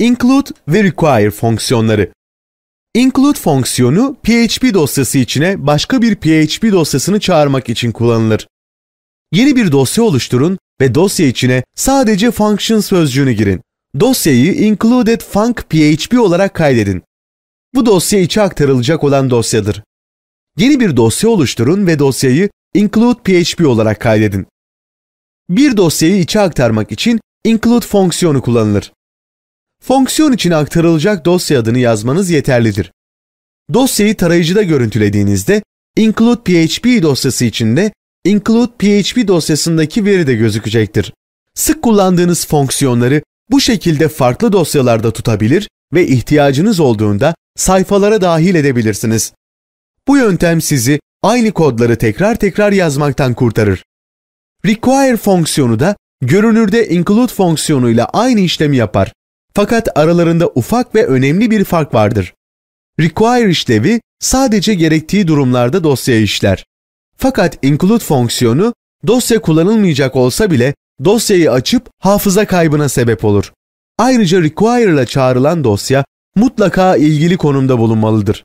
include ve require fonksiyonları. Include fonksiyonu PHP dosyası içine başka bir PHP dosyasını çağırmak için kullanılır. Yeni bir dosya oluşturun ve dosya içine sadece function sözcüğünü girin. Dosyayı included func php olarak kaydedin. Bu dosya içe aktarılacak olan dosyadır. Yeni bir dosya oluşturun ve dosyayı include php olarak kaydedin. Bir dosyayı içe aktarmak için include fonksiyonu kullanılır. Fonksiyon için aktarılacak dosya adını yazmanız yeterlidir. Dosyayı tarayıcıda görüntülediğinizde include PHP dosyası içinde include PHP dosyasındaki veri de gözükecektir. Sık kullandığınız fonksiyonları bu şekilde farklı dosyalarda tutabilir ve ihtiyacınız olduğunda sayfalara dahil edebilirsiniz. Bu yöntem sizi aynı kodları tekrar tekrar yazmaktan kurtarır. Require fonksiyonu da görünürde include fonksiyonuyla aynı işlemi yapar. Fakat aralarında ufak ve önemli bir fark vardır. Require işlevi sadece gerektiği durumlarda dosya işler. Fakat include fonksiyonu dosya kullanılmayacak olsa bile dosyayı açıp hafıza kaybına sebep olur. Ayrıca require ile çağrılan dosya mutlaka ilgili konumda bulunmalıdır.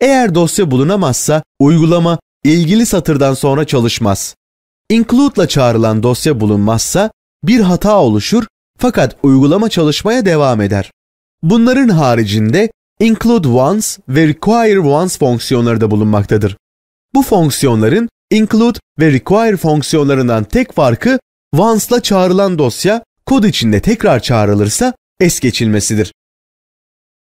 Eğer dosya bulunamazsa uygulama ilgili satırdan sonra çalışmaz. Include ile çağrılan dosya bulunmazsa bir hata oluşur fakat uygulama çalışmaya devam eder. Bunların haricinde include once ve require once fonksiyonları da bulunmaktadır. Bu fonksiyonların include ve require fonksiyonlarından tek farkı once'la çağrılan dosya kod içinde tekrar çağrılırsa es geçilmesidir.